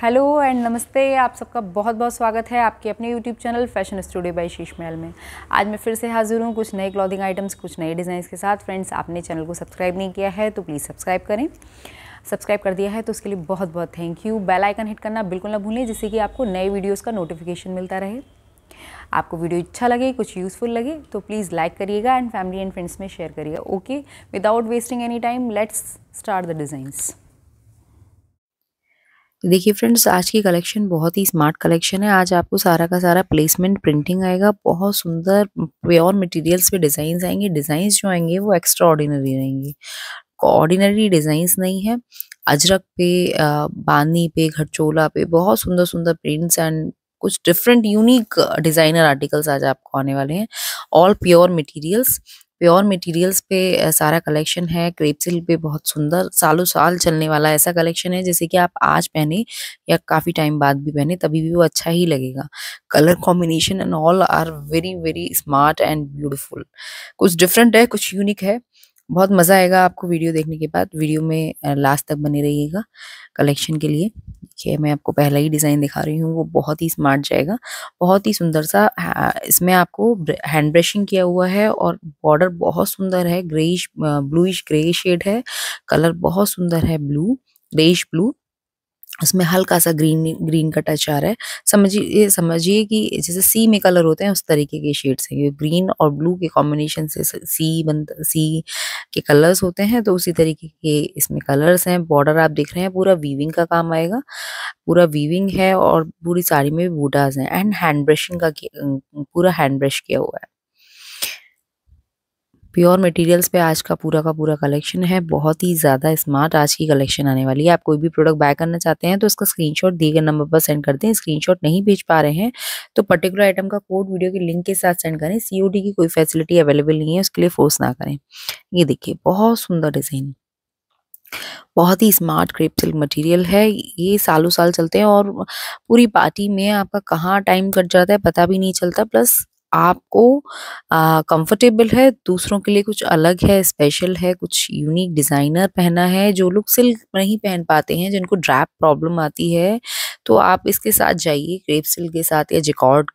Hello and नमस्ते आप सबका बहुत बहुत स्वागत है आपके अपने YouTube channel fashion studio by Sheesh Mahal में आज मैं फिर से हाजिर हूँ कुछ नए क्लॉथिंग आइटम्स कुछ नए डिज़ाइंस के साथ फ्रेंड्स आपने चैनल को सब्सक्राइब नहीं किया है तो प्लीज़ सब्सक्राइब करें सब्सक्राइब कर दिया है तो उसके लिए बहुत बहुत thank you bell icon hit करना बिल्कुल ना भूलें जिससे कि आपको नए वीडियोज़ का नोटिफिकेशन मिलता रहे आपको वीडियो अच्छा लगे कुछ यूज़फुल लगे तो प्लीज़ लाइक करिएगा एंड फैमिली एंड फ्रेंड्स में शेयर करिएगा okay without wasting any time let's start the designs देखिए फ्रेंड्स आज की कलेक्शन बहुत ही स्मार्ट कलेक्शन है आज आपको सारा का सारा प्लेसमेंट प्रिंटिंग आएगा बहुत सुंदर प्योर मटेरियल्स पे डिजाइन आएंगे डिजाइन जो आएंगे वो एक्स्ट्रा ऑर्डिनरी रहेंगे ऑर्डिनरी डिजाइन नहीं है अजरक पे बानी पे घटचोला पे बहुत सुंदर सुंदर प्रिंट्स एंड कुछ डिफरेंट यूनिक डिजाइनर आर्टिकल्स आज आपको आने वाले हैं all pure materials pure materials पे सारा कलेक्शन है क्रेप सिल्क पे बहुत सुंदर सालों साल चलने वाला ऐसा कलेक्शन है जैसे कि आप आज पहने या काफ़ी टाइम बाद भी पहने तभी भी वो अच्छा ही लगेगा colour combination and all are very very smart and beautiful कुछ डिफरेंट है कुछ यूनिक है बहुत मज़ा आएगा आपको वीडियो देखने के बाद वीडियो में लास्ट तक बने रहिएगा कलेक्शन के लिए देखिए मैं आपको पहला ही डिज़ाइन दिखा रही हूँ वो बहुत ही स्मार्ट जाएगा बहुत ही सुंदर सा इसमें आपको हैंड ब्रशिंग किया हुआ है और बॉर्डर बहुत सुंदर है ग्रेइश ब्लूइश ग्रे शेड है कलर बहुत सुंदर है ब्लू ग्रेइश ब्लू उसमें हल्का सा ग्रीन ग्रीन का टच आ रहा है समझिए समझिए कि जैसे सी में कलर होते हैं उस तरीके के शेड्स हैं ये ग्रीन और ब्लू के कॉम्बिनेशन से सी बन सी के कलर्स होते हैं तो उसी तरीके के इसमें कलर्स हैं बॉर्डर आप देख रहे हैं पूरा वीविंग का काम आएगा पूरा वीविंग है और पूरी साड़ी में भी बूटाज हैं एंड हैंड ब्रशिंग का पूरा हैंड ब्रश किया हुआ है प्योर मटेरियल्स पे आज का पूरा का पूरा कलेक्शन है बहुत ही ज़्यादा स्मार्ट आज की कलेक्शन आने वाली है आप कोई भी प्रोडक्ट बाय करना चाहते हैं तो इसका स्क्रीनशॉट दिए गए नंबर पर सेंड करते हैं स्क्रीनशॉट नहीं भेज पा रहे हैं तो पर्टिकुलर आइटम का कोड वीडियो के लिंक के साथ सेंड करें सीओडी की कोई फैसिलिटी अवेलेबल नहीं है उसके लिए फोर्स ना करें ये देखिए बहुत सुंदर डिज़ाइन बहुत ही स्मार्ट क्रेप सिल्क मटेरियल है ये सालों साल चलते हैं और पूरी पार्टी में आपका कहाँ टाइम कट जाता है पता भी नहीं चलता प्लस आपको कंफर्टेबल है दूसरों के लिए कुछ अलग है स्पेशल है कुछ यूनिक डिज़ाइनर पहना है जो लोग सिल्क नहीं पहन पाते हैं जिनको ड्रैप प्रॉब्लम आती है तो आप इसके साथ जाइए क्रेप सिल्क के साथ या जिकॉर्ड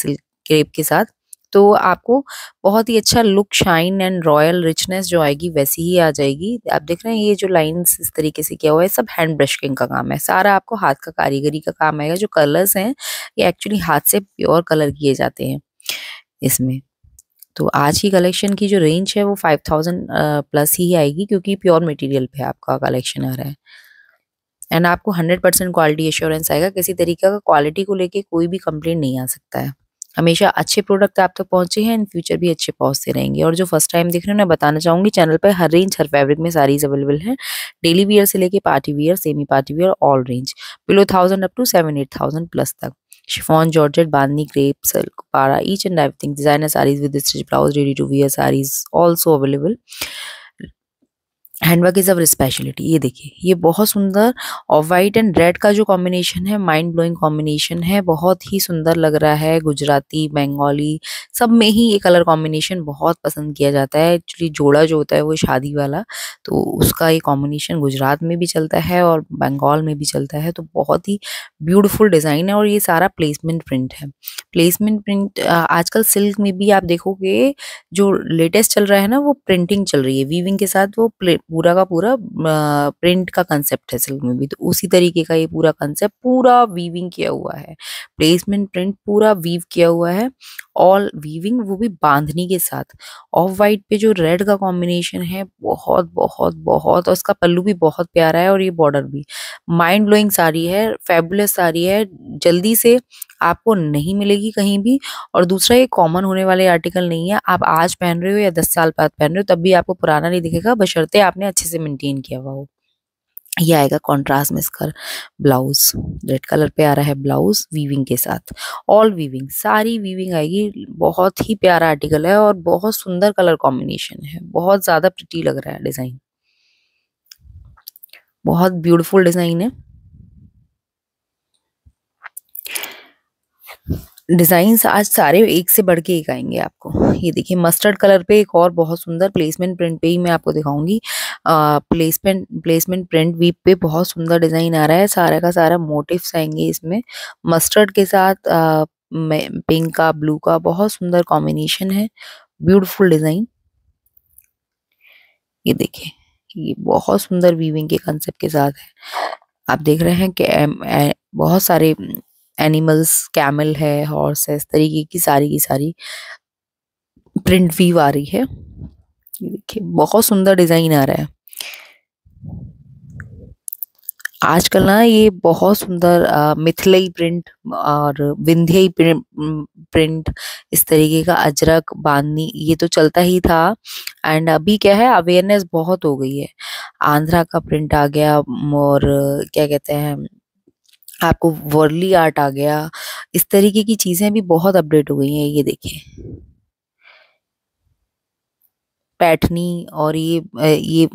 सिल्क क्रेप के साथ तो आपको बहुत ही अच्छा look shine and royal richness जो आएगी वैसी ही आ जाएगी आप देख रहे हैं ये जो लाइंस इस तरीके से किया हुआ है सब हैंड ब्रशिंग का काम है सारा आपको हाथ का कारीगरी का काम आएगा जो कलर्स हैं ये एक्चुअली हाथ से प्योर कलर किए जाते हैं इसमें तो आज की कलेक्शन की जो रेंज है वो फाइव थाउजेंड प्लस ही आएगी क्योंकि प्योर मटेरियल पे आपका कलेक्शन आ रहा है एंड आपको हंड्रेड परसेंट क्वालिटी एश्योरेंस आएगा किसी तरीके का क्वालिटी को लेके कोई भी कंप्लेंट नहीं आ सकता है हमेशा अच्छे प्रोडक्ट तो आप तक तो पहुंचे हैं इन फ्यूचर भी अच्छे पहुंचते रहेंगे और जो फर्स्ट टाइम देख रहे हैं मैं बताना चाहूंगी चैनल पर हर रेंज हर फैब्रिक में सारीज अवेलेबल है डेली वियर से लेके party wear semi party wear all range below thousand up to seven eight thousand plus तक chiffon, georgette, bandhani, crepe, silk, para, each and everything. Designer sarees with this rich blouse, ready to wear sarees also available. Handwork is our speciality ये देखिए ये बहुत सुंदर और white and red का जो combination है माइंड ब्लोइंग कॉम्बिनेशन है बहुत ही सुंदर लग रहा है गुजराती बंगाली सब में ही ये कलर कॉम्बिनेशन बहुत पसंद किया जाता है एक्चुअली जोड़ा जो होता है वो शादी वाला तो उसका ये कॉम्बिनेशन गुजरात में भी चलता है और बंगाल में भी चलता है तो बहुत ही ब्यूटिफुल डिज़ाइन है और ये सारा प्लेसमेंट प्रिंट है प्लेसमेंट प्रिंट आजकल सिल्क में भी आप देखोगे जो लेटेस्ट चल रहा है ना वो प्रिंटिंग चल रही है वीविंग के साथ वो पूरा का पूरा प्रिंट का कंसेप्ट है सिल्क में भी तो उसी तरीके का ये पूरा कंसेप्ट पूरा वीविंग किया हुआ है प्लेसमेंट प्रिंट पूरा वीव किया हुआ है ऑल वीविंग वो भी बांधनी के साथ ऑफ वाइट पे जो रेड का कॉम्बिनेशन है बहुत बहुत बहुत और इसका पल्लू भी बहुत प्यारा है और ये बॉर्डर भी माइंड ब्लोइंग साड़ी है फेबुलस साड़ी है जल्दी से आपको नहीं मिलेगी कहीं भी और दूसरा ये कॉमन होने वाले आर्टिकल नहीं है आप आज पहन रहे हो या दस साल बाद पहन रहे हो तब भी आपको पुराना नहीं दिखेगा बशर्ते आपने अच्छे से मेनटेन किया हुआ हो ये आएगा कॉन्ट्रास्ट में इसका ब्लाउज रेड कलर पे आ रहा है ब्लाउज वीविंग के साथ ऑल वीविंग सारी वीविंग आएगी बहुत ही प्यारा आर्टिकल है और बहुत सुंदर कलर कॉम्बिनेशन है बहुत ज़्यादा प्रिटी लग रहा है डिज़ाइन बहुत ब्यूटीफुल डिज़ाइन है डिजाइन आज सारे एक से बढ़ के एक आएंगे आपको ये देखिए मस्टर्ड कलर पे एक और बहुत सुंदर प्लेसमेंट प्रिंट पे ही मैं आपको दिखाऊंगी प्लेसमेंट प्लेसमेंट प्रिंट वीप पे बहुत सुंदर डिजाइन आ रहा है सारे का सारा मोटिव्स आएंगे इसमें मस्टर्ड के साथ पिंक का ब्लू का बहुत सुंदर कॉम्बिनेशन है ब्यूटिफुल डिजाइन ये देखिए ये बहुत सुंदर वीविंग के कंसेप्ट के साथ है आप देख रहे हैं कि बहुत सारे एनिमल्स कैमल है हॉर्स है इस तरीके की सारी की सारी प्रिंट भी आ रही है देखिए बहुत सुंदर डिजाइन आ रहा है आजकल ना ये बहुत सुंदर मिथिलई प्रिंट और विंध्यई प्रिंट, प्रिंट इस तरीके का अजरक बांधनी ये तो चलता ही था एंड अभी क्या है अवेयरनेस बहुत हो गई है आंध्रा का प्रिंट आ गया और क्या कहते हैं आपको वर्ली आर्ट आ गया इस तरीके की चीज़ें भी बहुत अपडेट हो गई हैं ये देखिए पैठनी और ये ये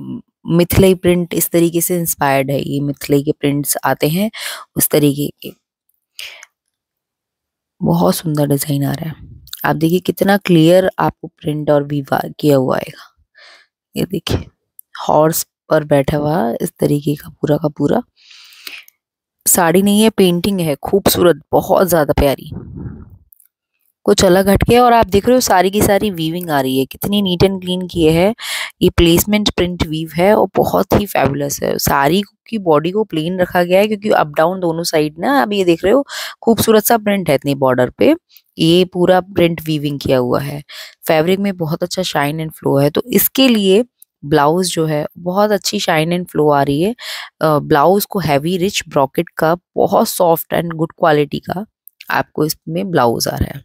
मिथिलई प्रिंट इस तरीके से इंस्पायर्ड है ये मिथिलई के प्रिंट्स आते हैं उस तरीके के बहुत सुंदर डिज़ाइन आ रहा है आप देखिए कितना क्लियर आपको प्रिंट और विवाह किया हुआ आएगा ये देखिए हॉर्स पर बैठा हुआ इस तरीके का पूरा का पूरा साड़ी नहीं है पेंटिंग है खूबसूरत बहुत ज़्यादा प्यारी कुछ अलग हटके और आप देख रहे हो सारी की सारी वीविंग आ रही है कितनी नीट एंड क्लीन की है ये प्लेसमेंट प्रिंट वीव है और बहुत ही फेबुलस है सारी की बॉडी को प्लेन रखा गया है क्योंकि अप डाउन दोनों साइड ना आप ये देख रहे हो खूबसूरत सा प्रिंट है इतनी बॉर्डर पे ये पूरा प्रिंट वीविंग किया हुआ है फैब्रिक में बहुत अच्छा शाइन एंड फ्लो है तो इसके लिए ब्लाउज जो है बहुत अच्छी शाइन एंड फ्लो आ रही है ब्लाउज को हैवी रिच ब्रॉकेट का बहुत सॉफ्ट एंड गुड क्वालिटी का आपको इसमें ब्लाउज आ रहा है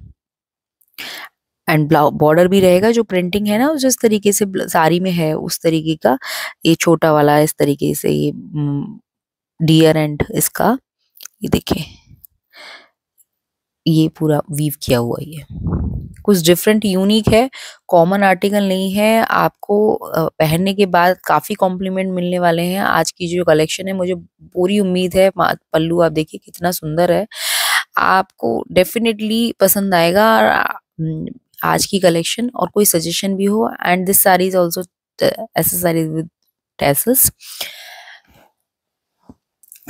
एंड बॉर्डर भी रहेगा जो प्रिंटिंग है ना जिस तरीके से साड़ी में है उस तरीके का ये छोटा वाला इस तरीके से ये डियर एंड इसका ये देखें ये पूरा वीव किया हुआ ये कुछ डिफरेंट यूनिक है कॉमन आर्टिकल नहीं है आपको पहनने के बाद काफ़ी कॉम्प्लीमेंट मिलने वाले हैं आज की जो कलेक्शन है मुझे पूरी उम्मीद है पल्लू आप देखिए कितना सुंदर है आपको डेफिनेटली पसंद आएगा आज की कलेक्शन और कोई सजेशन भी हो and this sari is also accessories with tassels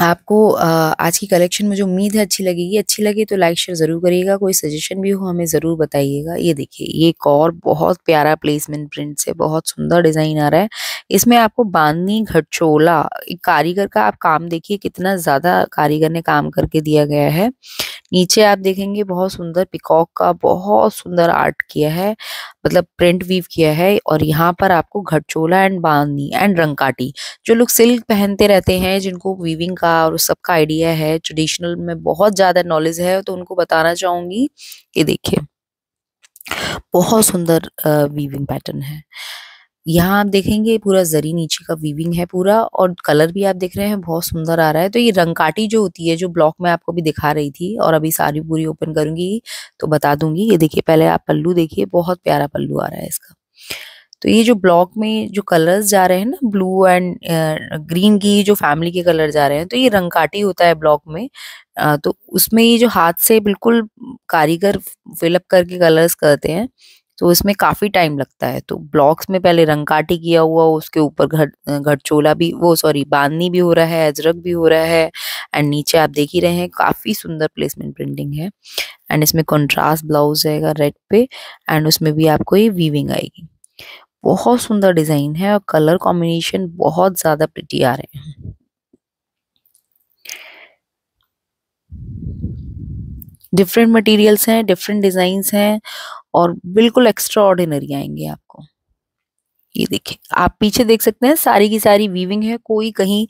आपको आज की कलेक्शन मुझे उम्मीद है अच्छी लगेगी अच्छी लगे तो लाइक शेयर ज़रूर करिएगा कोई सजेशन भी हो हमें ज़रूर बताइएगा ये देखिए ये एक और बहुत प्यारा प्लेसमेंट प्रिंट से बहुत सुंदर डिज़ाइन आ रहा है इसमें आपको बांधनी घटचोला कारीगर का आप काम देखिए कितना ज़्यादा कारीगर ने काम करके दिया गया है नीचे आप देखेंगे बहुत सुंदर पिकॉक का बहुत सुंदर आर्ट किया है मतलब प्रिंट वीव किया है और यहाँ पर आपको घटचोला एंड बांधनी एंड रंगकाटी जो लोग सिल्क पहनते रहते हैं जिनको वीविंग का और सबका आइडिया है ट्रेडिशनल में बहुत ज़्यादा नॉलेज है तो उनको बताना चाहूँगी ये देखिए बहुत सुंदर वीविंग पैटर्न है यहाँ आप देखेंगे पूरा जरी नीचे का वीविंग है पूरा और कलर भी आप देख रहे हैं बहुत सुंदर आ रहा है तो ये रंगकाटी जो होती है जो ब्लॉक में आपको भी दिखा रही थी और अभी सारी पूरी ओपन करूंगी तो बता दूंगी ये देखिए पहले आप पल्लू देखिए बहुत प्यारा पल्लू आ रहा है इसका तो ये जो ब्लॉक में जो कलर्स जा रहे हैं ना ब्लू एंड ग्रीन की जो फैमिली के कलर जा रहे हैं तो ये रंगकाटी होता है ब्लॉक में तो उसमें ये जो हाथ से बिल्कुल कारीगर फिलअप करके कलर्स करते हैं तो इसमें काफ़ी टाइम लगता है तो ब्लॉक्स में पहले रंगकाटी किया हुआ उसके ऊपर घट घटचोला भी वो सॉरी बांधनी भी हो रहा है अजरक भी हो रहा है एंड नीचे आप देख ही रहे हैं काफ़ी सुंदर प्लेसमेंट प्रिंटिंग है एंड इसमें कंट्रास्ट ब्लाउज आएगा रेड पे एंड उसमें भी आपको ये वीविंग आएगी बहुत सुंदर डिज़ाइन है और कलर कॉम्बिनेशन बहुत ज़्यादा प्रिटी आ रहे हैं डिफरेंट मटेरियल्स हैं डिफरेंट डिज़ाइंस हैं और बिल्कुल एक्स्ट्रा ऑर्डिनरी आएंगे आपको ये देखिए आप पीछे देख सकते हैं सारी की सारी वीविंग है कोई कहीं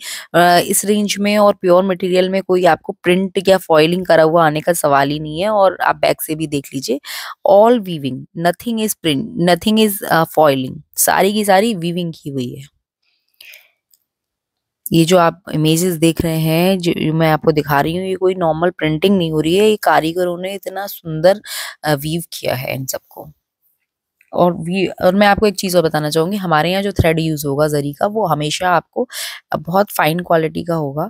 इस रेंज में और प्योर मटेरियल में कोई आपको प्रिंट या फॉइलिंग करा हुआ आने का सवाल ही नहीं है और आप बैक से भी देख लीजिए all weaving nothing is print nothing is foiling सारी की सारी वीविंग की हुई है ये जो आप इमेजेस देख रहे हैं जो मैं आपको दिखा रही हूँ ये कोई नॉर्मल प्रिंटिंग नहीं हो रही है ये कारीगरों ने इतना सुंदर वीव किया है इन सबको और वी और मैं आपको एक चीज़ और बताना चाहूँगी हमारे यहाँ जो थ्रेड यूज़ होगा जरी का वो हमेशा आपको बहुत फाइन क्वालिटी का होगा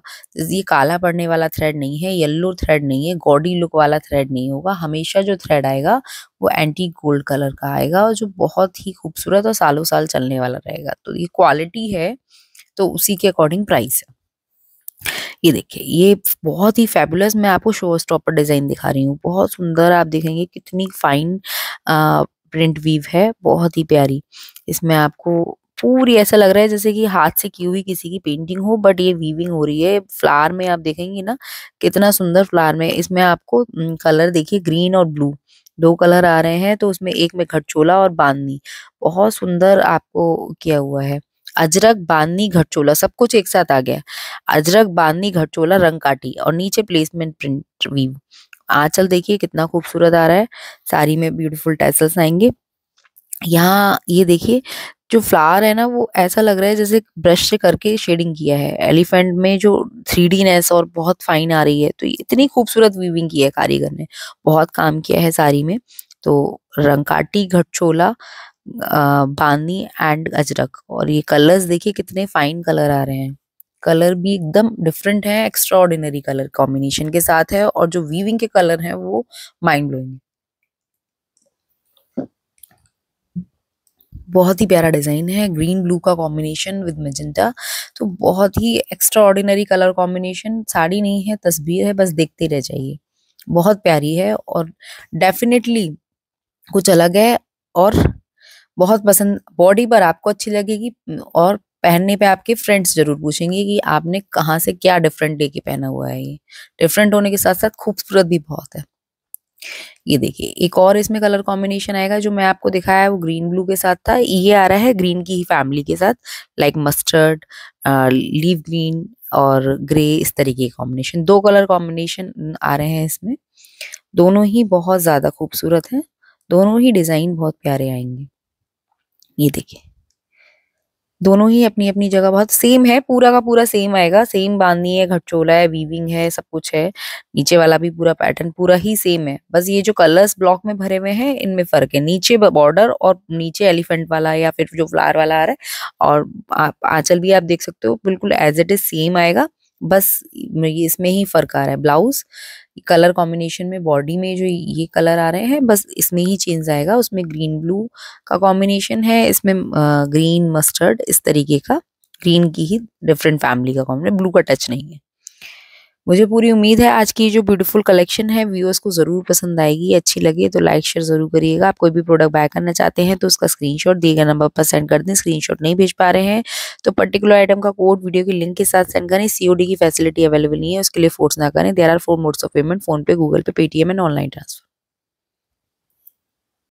ये काला पड़ने वाला थ्रेड नहीं है येल्लो थ्रेड नहीं है गॉडी लुक वाला थ्रेड नहीं होगा हमेशा जो थ्रेड आएगा वो एंटी गोल्ड कलर का आएगा और जो बहुत ही खूबसूरत और सालों साल चलने वाला रहेगा तो ये क्वालिटी है तो उसी के अकॉर्डिंग प्राइस है ये देखिए ये बहुत ही फेबुलस मैं आपको शो स्टॉपर डिजाइन दिखा रही हूँ बहुत सुंदर आप देखेंगे कितनी फाइन प्रिंट वीव है बहुत ही प्यारी इसमें आपको पूरी ऐसा लग रहा है जैसे कि हाथ से की हुई किसी की पेंटिंग हो बट ये वीविंग हो रही है फ्लावर में आप देखेंगे ना कितना सुंदर फ्लावर में इसमें आपको कलर देखिए ग्रीन और ब्लू दो कलर आ रहे हैं तो उसमें एक में खटचोला और बांधनी बहुत सुंदर आपको किया हुआ है अजरक बांधनी घटचोला सब कुछ एक साथ आ गया अजरक बांधनी घटचोला रंग काटी और नीचे प्लेसमेंट प्रिंट वीव आंचल देखिए कितना खूबसूरत आ रहा है साड़ी में ब्यूटीफुल टैसल्स आएंगे यहाँ ये देखिए जो फ्लावर है ना वो ऐसा लग रहा है जैसे ब्रश से करके शेडिंग किया है एलिफेंट में जो थ्री नेस और बहुत फाइन आ रही है तो इतनी खूबसूरत वीविंग की है कारीगर ने बहुत काम किया है साड़ी में तो रंगकाटी घटचोला बानी एंड अजरक और ये कलर्स देखिए कितने फाइन कलर आ रहे हैं कलर भी एकदम डिफरेंट है एक्स्ट्रॉर्डिनरी कलर कॉम्बिनेशन के साथ है और जो वीविंग के कलर हैं वो माइंड ब्लोइंग बहुत ही प्यारा डिज़ाइन है ग्रीन ब्लू का कॉम्बिनेशन विद मेजेंटा तो बहुत ही extraordinary colour combination sari नहीं है तस्वीर है बस देखते रह जाइए बहुत प्यारी है और डेफिनेटली कुछ अलग है और बहुत पसंद बॉडी पर आपको अच्छी लगेगी और पहनने पे आपके फ्रेंड्स जरूर पूछेंगे कि आपने कहाँ से क्या डिफरेंट लेके पहना हुआ है ये डिफरेंट होने के साथ साथ खूबसूरत भी बहुत है ये देखिए एक और इसमें कलर कॉम्बिनेशन आएगा जो मैं आपको दिखाया है वो ग्रीन ब्लू के साथ था ये आ रहा है ग्रीन की ही फैमिली के साथ लाइक मस्टर्ड लीव ग्रीन और ग्रे इस तरीके के कॉम्बिनेशन दो कलर कॉम्बिनेशन आ रहे हैं इसमें दोनों ही बहुत ज़्यादा खूबसूरत हैं दोनों ही डिज़ाइन बहुत प्यारे आएंगे ये देखिए दोनों ही अपनी अपनी जगह बहुत सेम है पूरा का पूरा सेम आएगा सेम बांधनी है घटचोला है वीविंग है सब कुछ है नीचे वाला भी पूरा पैटर्न पूरा ही सेम है बस ये जो कलर्स ब्लॉक में भरे हुए हैं इनमें फर्क है नीचे बॉर्डर और नीचे एलिफेंट वाला या फिर जो फ्लावर वाला आ रहा है और आंचल भी आप देख सकते हो बिल्कुल एज इट इज सेम आएगा बस ये इसमें ही फ़र्क आ रहा है ब्लाउज़ कलर कॉम्बिनेशन में बॉडी में जो ये कलर आ रहे हैं बस इसमें ही चेंज आएगा उसमें ग्रीन ब्लू का कॉम्बिनेशन है इसमें ग्रीन मस्टर्ड इस तरीके का ग्रीन की ही डिफरेंट फैमिली का कॉम्बिनेशन ब्लू का टच नहीं है मुझे पूरी उम्मीद है आज की जो ब्यूटीफुल कलेक्शन है व्यूअर्स को ज़रूर पसंद आएगी अच्छी लगे तो लाइक शेयर ज़रूर करिएगा आप कोई भी प्रोडक्ट बाय करना चाहते हैं तो उसका स्क्रीनशॉट दिए गए नंबर पर सेंड कर दें स्क्रीनशॉट नहीं भेज पा रहे हैं तो पर्टिकुलर आइटम का कोड वीडियो के लिंक के साथ सेंड करें सीओडी की फैसिलिटी अवेलेबल नहीं है उसके लिए फोर्स ना करें there are four modes of payment PhonePe Google Pay Paytm and online transfer